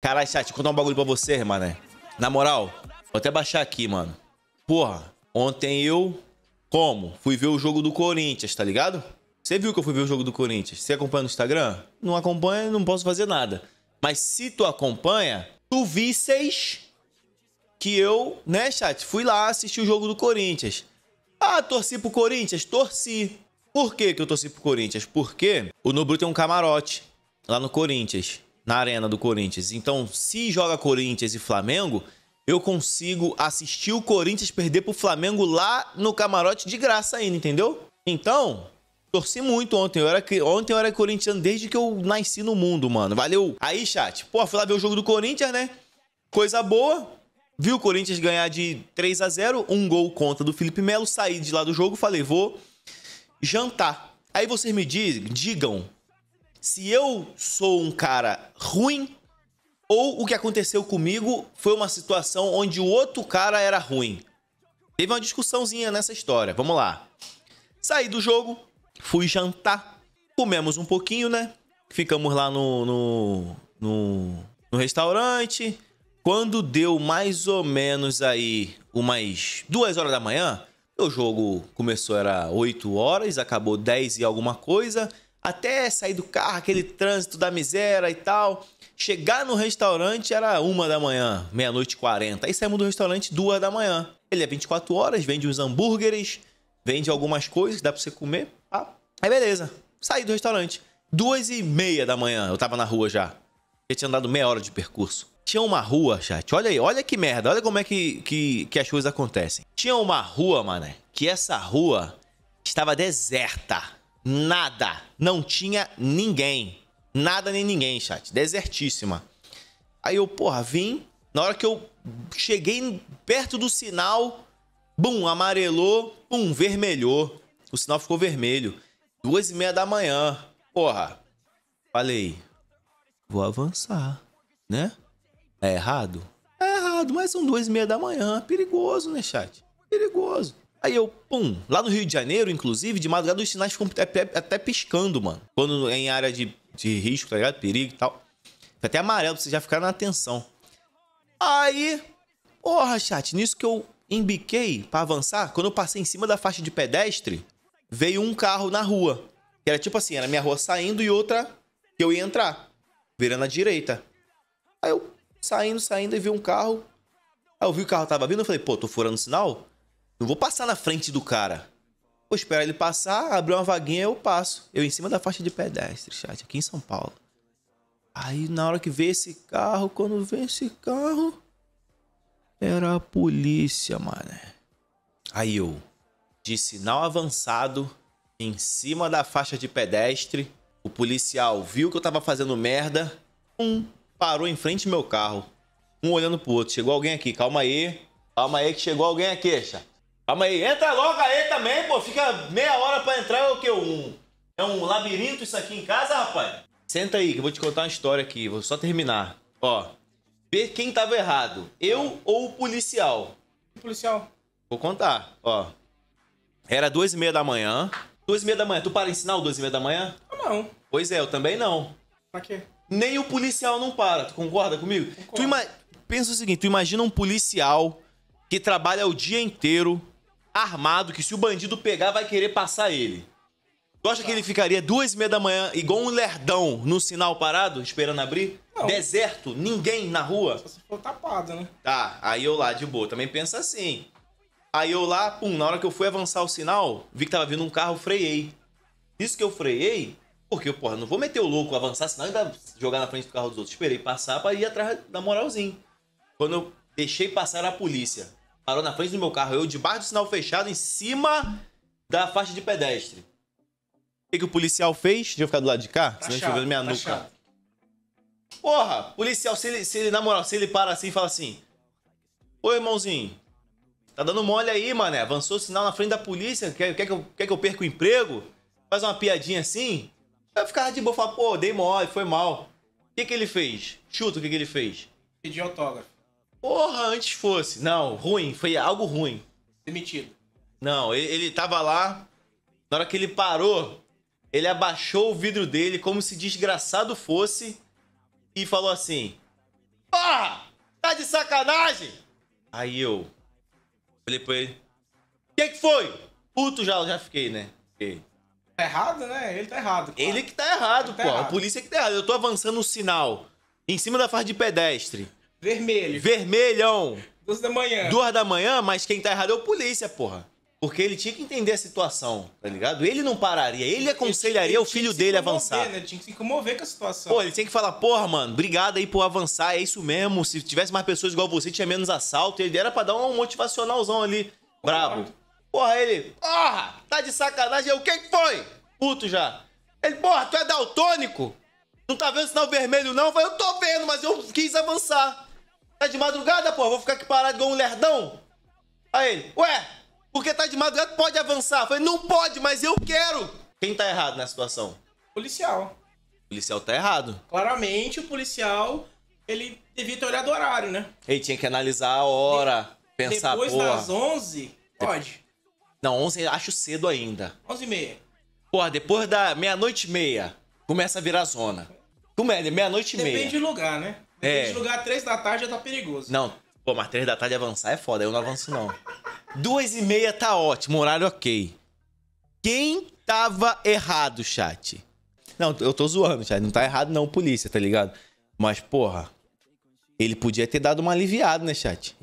Caralho, chat, deixa eu contar um bagulho pra você, mané. Na moral, vou até baixar aqui, mano. Porra, ontem eu. Como? Fui ver o jogo do Corinthians, tá ligado? Você viu que eu fui ver o jogo do Corinthians? Você acompanha no Instagram? Não acompanha, não posso fazer nada. Mas se tu acompanha, tu visseis que eu, né, chat, fui lá assistir o jogo do Corinthians. Ah, torci pro Corinthians? Torci. Por que, que eu torci pro Corinthians? Porque o Nobru tem um camarote lá no Corinthians na arena do Corinthians. Então, se joga Corinthians e Flamengo, eu consigo assistir o Corinthians perder pro Flamengo lá no camarote de graça ainda, entendeu? Então, torci muito ontem. Eu era, ontem eu era corintiano desde que eu nasci no mundo, mano. Valeu. Aí, chat. Pô, fui lá ver o jogo do Corinthians, né? Coisa boa. Vi o Corinthians ganhar de 3 a 0 um gol contra do Felipe Melo. Saí de lá do jogo, falei, vou jantar. Aí vocês me digam, digam se eu sou um cara ruim ou o que aconteceu comigo foi uma situação onde o outro cara era ruim. Teve uma discussãozinha nessa história. Vamos lá. Saí do jogo, fui jantar, comemos um pouquinho, né? Ficamos lá no, no, no, no restaurante. Quando deu mais ou menos aí umas duas horas da manhã, o jogo começou, era 8 horas, acabou 10 e alguma coisa. Até sair do carro, aquele trânsito da miséria e tal. Chegar no restaurante era uma da manhã, meia-noite e quarenta. Aí saímos do restaurante duas da manhã. Ele é 24 horas, vende uns hambúrgueres, vende algumas coisas, que dá pra você comer. Ah, aí beleza, saí do restaurante. Duas e meia da manhã, eu tava na rua já. Eu tinha andado meia hora de percurso. Tinha uma rua, chat, olha aí, olha que merda, olha como é que, que, que as coisas acontecem. Tinha uma rua, mané, que essa rua estava deserta Nada. Não tinha ninguém. Nada nem ninguém, chat. Desertíssima. Aí eu, porra, vim. Na hora que eu cheguei perto do sinal, bum, amarelou, bum, vermelhou. O sinal ficou vermelho. Duas e meia da manhã. Porra. Falei, vou avançar, né? É errado? É errado, mas são duas e meia da manhã. Perigoso, né, chat? Perigoso. Aí eu, pum, lá no Rio de Janeiro, inclusive, de madrugada os sinais ficam até, piscando, mano. Quando é em área de, de risco, tá ligado? Perigo e tal. Fica até amarelo pra você já ficar na atenção. Aí, porra, chat, nisso que eu embiquei para avançar, quando eu passei em cima da faixa de pedestre, veio um carro na rua. Que era tipo assim, era minha rua saindo e outra que eu ia entrar, virando à direita. Aí eu saindo, saindo e vi um carro. Aí eu vi o carro tava vindo, eu falei, pô, tô furando o sinal? Não vou passar na frente do cara. Vou esperar ele passar, abrir uma vaguinha, eu passo. Eu em cima da faixa de pedestre, chat, aqui em São Paulo. Aí na hora que vê esse carro, quando vê esse carro, era a polícia, mano. Aí eu, de sinal avançado, em cima da faixa de pedestre, o policial viu que eu tava fazendo merda, um parou em frente ao meu carro, um olhando pro outro. Chegou alguém aqui, calma aí, calma aí que chegou alguém aqui, chat. Calma aí, entra logo aí também, pô. Fica meia hora pra entrar, é o quê? Um, é um labirinto isso aqui em casa, rapaz? Senta aí, que eu vou te contar uma história aqui. Vou só terminar. Ó, ver quem tava errado. Eu ou o policial? O policial. Vou contar, ó. Era duas e meia da manhã. Duas e meia da manhã. Tu para em sinal duas e meia da manhã? Não. Pois é, eu também não. Pra quê? Nem o policial não para. Tu concorda comigo? Concordo. Tu ima... Pensa o seguinte, tu imagina um policial que trabalha o dia inteiro armado que se o bandido pegar vai querer passar ele. Tu acha que ele ficaria duas e meia da manhã, igual um lerdão, no sinal parado, esperando abrir? Não. Deserto, ninguém na rua? Só se for tapado, né? Tá, aí eu lá, de boa, também pensa assim. Aí eu lá, pum, na hora que eu fui avançar o sinal, vi que tava vindo um carro, freiei. Isso que eu freiei, porque, porra, não vou meter o louco, avançar, senão e jogar na frente do carro dos outros. Esperei passar pra ir atrás da moralzinha. Quando eu deixei passar a polícia, parou na frente do meu carro, eu debaixo do sinal fechado, em cima da faixa de pedestre. O que, que o policial fez? Deixa eu ficar do lado de cá, tá senão chato, deixa eu minha tá nuca. Chato. Porra, policial, se ele, se ele, na moral, se ele para assim e fala assim: Ô irmãozinho, tá dando mole aí, mané. Avançou o sinal na frente da polícia, quer, quer, que, eu, quer que eu perca o emprego? Faz uma piadinha assim? Eu ficava de boa, falar, pô, dei mole, foi mal. O que, que ele fez? Chuta o que, que ele fez. Pediu autógrafo. Porra, antes fosse. Não, ruim, foi algo ruim. Demitido. Não, ele, ele tava lá, na hora que ele parou, ele abaixou o vidro dele como se desgraçado fosse e falou assim: Porra! Tá de sacanagem! Aí eu falei pra ele: Que que foi? Puto já, já fiquei, né? Fiquei. Tá errado, né? Ele tá errado. Claro. Ele que tá errado, ele tá pô. Tá errado. A polícia que tá errado. Eu tô avançando um sinal em cima da faixa de pedestre. Vermelho. Vermelhão. Duas da manhã. Duas da manhã, mas quem tá errado é o polícia, porra. Porque ele tinha que entender a situação, tá ligado? Ele não pararia, ele aconselharia ele, ele o filho dele a avançar. Né? Ele tinha que se comover com a situação. Pô, ele tinha que falar, porra, mano, obrigado aí por avançar, é isso mesmo. Se tivesse mais pessoas igual você, tinha menos assalto. Ele era pra dar um motivacionalzão ali, porra. brabo. Porra, ele, porra, tá de sacanagem. o que que foi? Puto já. Ele, porra, tu é daltônico? Não tá vendo sinal vermelho não? Eu falei, eu tô vendo, mas eu quis avançar. Tá de madrugada, pô? Vou ficar aqui parado igual um lerdão? Aí ele, ué, porque tá de madrugada, pode avançar. Eu falei, não pode, mas eu quero. Quem tá errado na situação? Policial. O policial tá errado. Claramente, o policial, ele devia ter olhado o horário, né? Ele tinha que analisar a hora, De... pensar, Depois porra... das 11, pode. Não, 11 acho cedo ainda. 11 e meia. Porra, depois da meia-noite e meia, começa a virar zona. Como é? Meia-noite e meia. Depende do lugar, né? É. lugar três da tarde já tá perigoso. Não, pô, mas três da tarde avançar é foda, eu não avanço não. Duas e meia tá ótimo, horário ok. Quem tava errado, chat? Não, eu tô zoando, chat. Não tá errado não, polícia, tá ligado? Mas, porra, ele podia ter dado uma aliviada, né, chat?